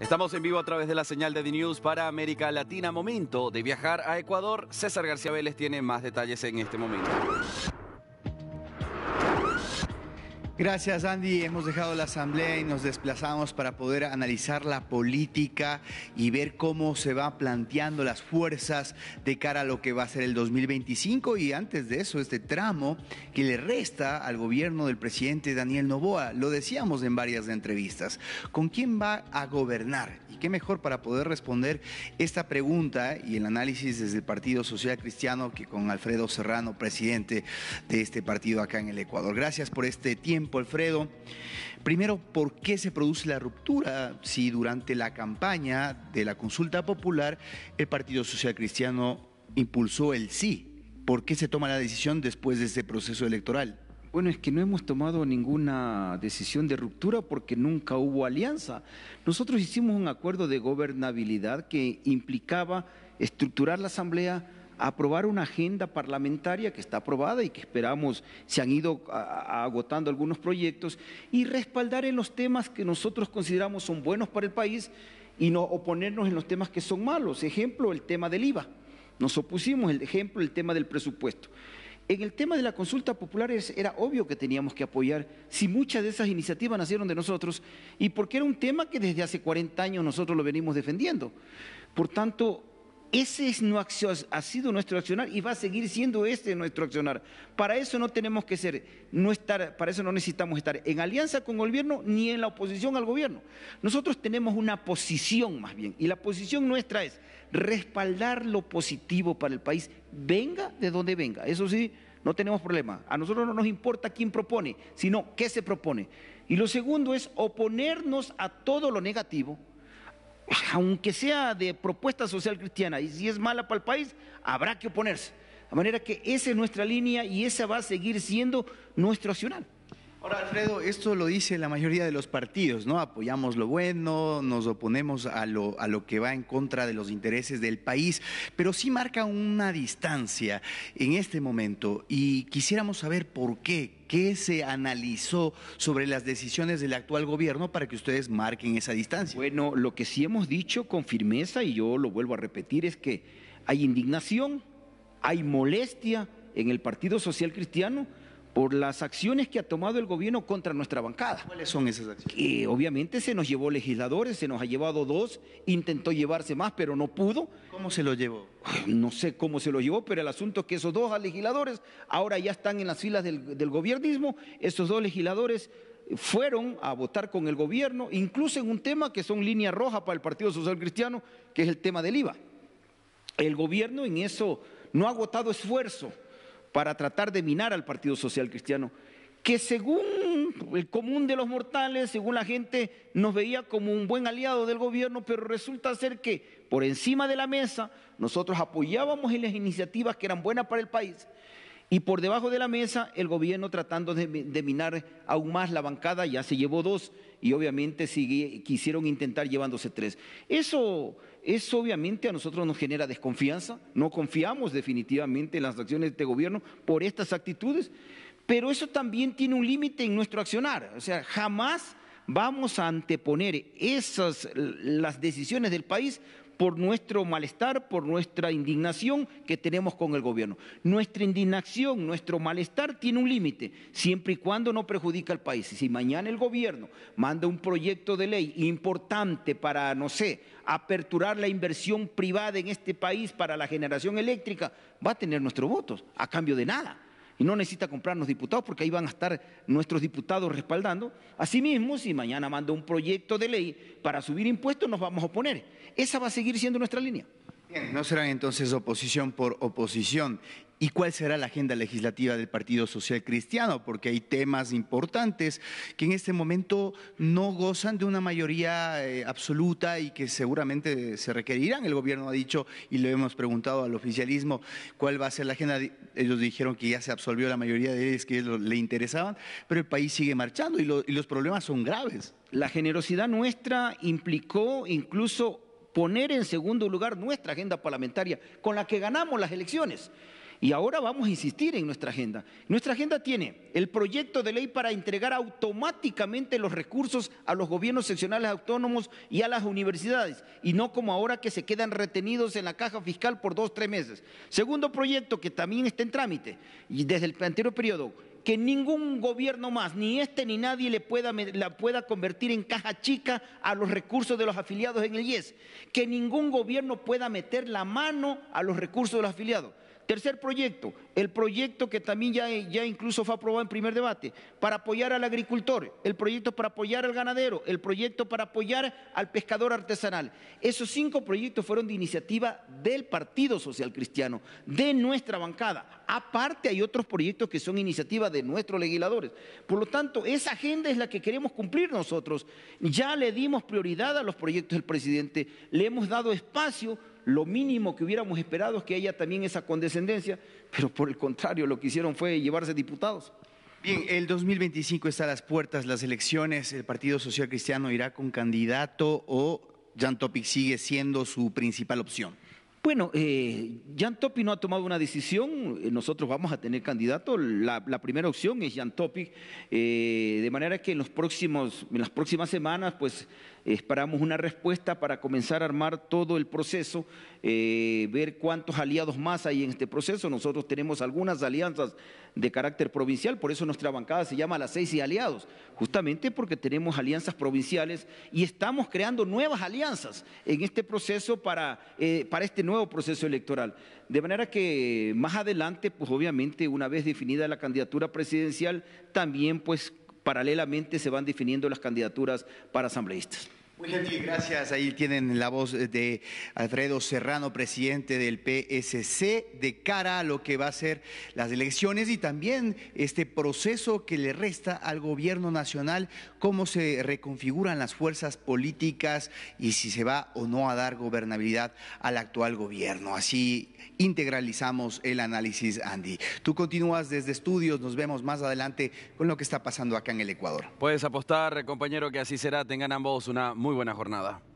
Estamos en vivo a través de la señal de News para América Latina. Momento de viajar a Ecuador. César García Vélez tiene más detalles en este momento. Gracias, Andy. Hemos dejado la asamblea y nos desplazamos para poder analizar la política y ver cómo se va planteando las fuerzas de cara a lo que va a ser el 2025 y antes de eso, este tramo que le resta al gobierno del presidente Daniel Novoa. Lo decíamos en varias entrevistas. ¿Con quién va a gobernar? Y qué mejor para poder responder esta pregunta y el análisis desde el Partido Social Cristiano que con Alfredo Serrano, presidente de este partido acá en el Ecuador. Gracias por este tiempo Alfredo. Primero, ¿por qué se produce la ruptura si durante la campaña de la consulta popular el Partido Social Cristiano impulsó el sí? ¿Por qué se toma la decisión después de ese proceso electoral? Bueno, es que no hemos tomado ninguna decisión de ruptura porque nunca hubo alianza. Nosotros hicimos un acuerdo de gobernabilidad que implicaba estructurar la asamblea, aprobar una agenda parlamentaria que está aprobada y que esperamos se han ido agotando algunos proyectos y respaldar en los temas que nosotros consideramos son buenos para el país y no oponernos en los temas que son malos. Ejemplo, el tema del IVA. Nos opusimos, el ejemplo, el tema del presupuesto. En el tema de la consulta popular era obvio que teníamos que apoyar si muchas de esas iniciativas nacieron de nosotros y porque era un tema que desde hace 40 años nosotros lo venimos defendiendo. Por tanto, ese es no, ha sido nuestro accionar y va a seguir siendo este nuestro accionar. Para eso no tenemos que ser, no estar, para eso no necesitamos estar en alianza con el gobierno ni en la oposición al gobierno. Nosotros tenemos una posición más bien, y la posición nuestra es respaldar lo positivo para el país, venga de donde venga. Eso sí, no tenemos problema. A nosotros no nos importa quién propone, sino qué se propone. Y lo segundo es oponernos a todo lo negativo aunque sea de propuesta social cristiana, y si es mala para el país, habrá que oponerse. De manera que esa es nuestra línea y esa va a seguir siendo nuestro acción. Ahora, Alfredo, esto lo dice la mayoría de los partidos, ¿no? Apoyamos lo bueno, nos oponemos a lo, a lo que va en contra de los intereses del país, pero sí marca una distancia en este momento y quisiéramos saber por qué, qué se analizó sobre las decisiones del actual gobierno para que ustedes marquen esa distancia. Bueno, lo que sí hemos dicho con firmeza, y yo lo vuelvo a repetir, es que hay indignación, hay molestia en el Partido Social Cristiano por las acciones que ha tomado el gobierno contra nuestra bancada. ¿Cuáles son esas acciones? obviamente se nos llevó legisladores, se nos ha llevado dos, intentó llevarse más, pero no pudo. ¿Cómo se lo llevó? No sé cómo se lo llevó, pero el asunto es que esos dos legisladores ahora ya están en las filas del, del gobiernismo, esos dos legisladores fueron a votar con el gobierno, incluso en un tema que son línea roja para el Partido Social Cristiano, que es el tema del IVA. El gobierno en eso no ha agotado esfuerzo para tratar de minar al Partido Social Cristiano, que según el común de los mortales, según la gente, nos veía como un buen aliado del gobierno, pero resulta ser que por encima de la mesa nosotros apoyábamos en las iniciativas que eran buenas para el país, y por debajo de la mesa, el gobierno tratando de, minar aún más la bancada, ya se llevó dos y obviamente quisieron intentar llevándose tres. Eso, eso obviamente a nosotros nos genera desconfianza, no confiamos definitivamente en las acciones de este gobierno por estas actitudes, pero eso también tiene un límite en nuestro accionar. O sea, jamás vamos a anteponer esas, las decisiones del país por nuestro malestar, por nuestra indignación que tenemos con el gobierno. Nuestra indignación, nuestro malestar tiene un límite, siempre y cuando no perjudica al país. Si mañana el gobierno manda un proyecto de ley importante para, no sé, aperturar la inversión privada en este país para la generación eléctrica, va a tener nuestros votos, a cambio de nada y no necesita comprarnos diputados porque ahí van a estar nuestros diputados respaldando. Asimismo, si mañana manda un proyecto de ley para subir impuestos, nos vamos a oponer. Esa va a seguir siendo nuestra línea no serán entonces oposición por oposición. ¿Y cuál será la agenda legislativa del Partido Social Cristiano? Porque hay temas importantes que en este momento no gozan de una mayoría eh, absoluta y que seguramente se requerirán. El gobierno ha dicho, y le hemos preguntado al oficialismo, cuál va a ser la agenda. Ellos dijeron que ya se absolvió la mayoría de ellos que le interesaban, pero el país sigue marchando y los problemas son graves. La generosidad nuestra implicó incluso poner en segundo lugar nuestra agenda parlamentaria con la que ganamos las elecciones. Y ahora vamos a insistir en nuestra agenda. Nuestra agenda tiene el proyecto de ley para entregar automáticamente los recursos a los gobiernos seccionales autónomos y a las universidades, y no como ahora que se quedan retenidos en la caja fiscal por dos, tres meses. Segundo proyecto que también está en trámite, y desde el anterior periodo, que ningún gobierno más, ni este ni nadie, le pueda, la pueda convertir en caja chica a los recursos de los afiliados en el IES, que ningún gobierno pueda meter la mano a los recursos de los afiliados. Tercer proyecto, el proyecto que también ya, ya incluso fue aprobado en primer debate, para apoyar al agricultor, el proyecto para apoyar al ganadero, el proyecto para apoyar al pescador artesanal. Esos cinco proyectos fueron de iniciativa del Partido Social Cristiano, de nuestra bancada. Aparte hay otros proyectos que son iniciativa de nuestros legisladores. Por lo tanto, esa agenda es la que queremos cumplir nosotros. Ya le dimos prioridad a los proyectos del presidente, le hemos dado espacio lo mínimo que hubiéramos esperado es que haya también esa condescendencia pero por el contrario, lo que hicieron fue llevarse diputados. Bien, el 2025 está a las puertas, las elecciones, el Partido Social Cristiano irá con candidato o Jan sigue siendo su principal opción. Bueno, eh, Jan no ha tomado una decisión, eh, nosotros vamos a tener candidato, la, primera opción es Jan Topi, eh, de manera que en, los próximos, en las próximas semanas pues esperamos una respuesta para comenzar a armar todo el proceso, eh, ver cuántos aliados más hay en este proceso, nosotros tenemos algunas alianzas de carácter provincial, por eso nuestra bancada se llama las seis y aliados, justamente porque tenemos alianzas provinciales y estamos creando nuevas alianzas en este proceso para, para este nuevo nuevo proceso electoral. De manera que más adelante, pues obviamente, una vez definida la candidatura presidencial, también pues paralelamente se van definiendo las candidaturas para asambleístas. Muy gentil, gracias. Ahí tienen la voz de Alfredo Serrano, presidente del PSC, de cara a lo que va a ser las elecciones y también este proceso que le resta al gobierno nacional, cómo se reconfiguran las fuerzas políticas y si se va o no a dar gobernabilidad al actual gobierno. Así integralizamos el análisis, Andy. Tú continúas desde estudios, nos vemos más adelante con lo que está pasando acá en el Ecuador. Puedes apostar, compañero, que así será. Tengan ambos una muy muy buena jornada.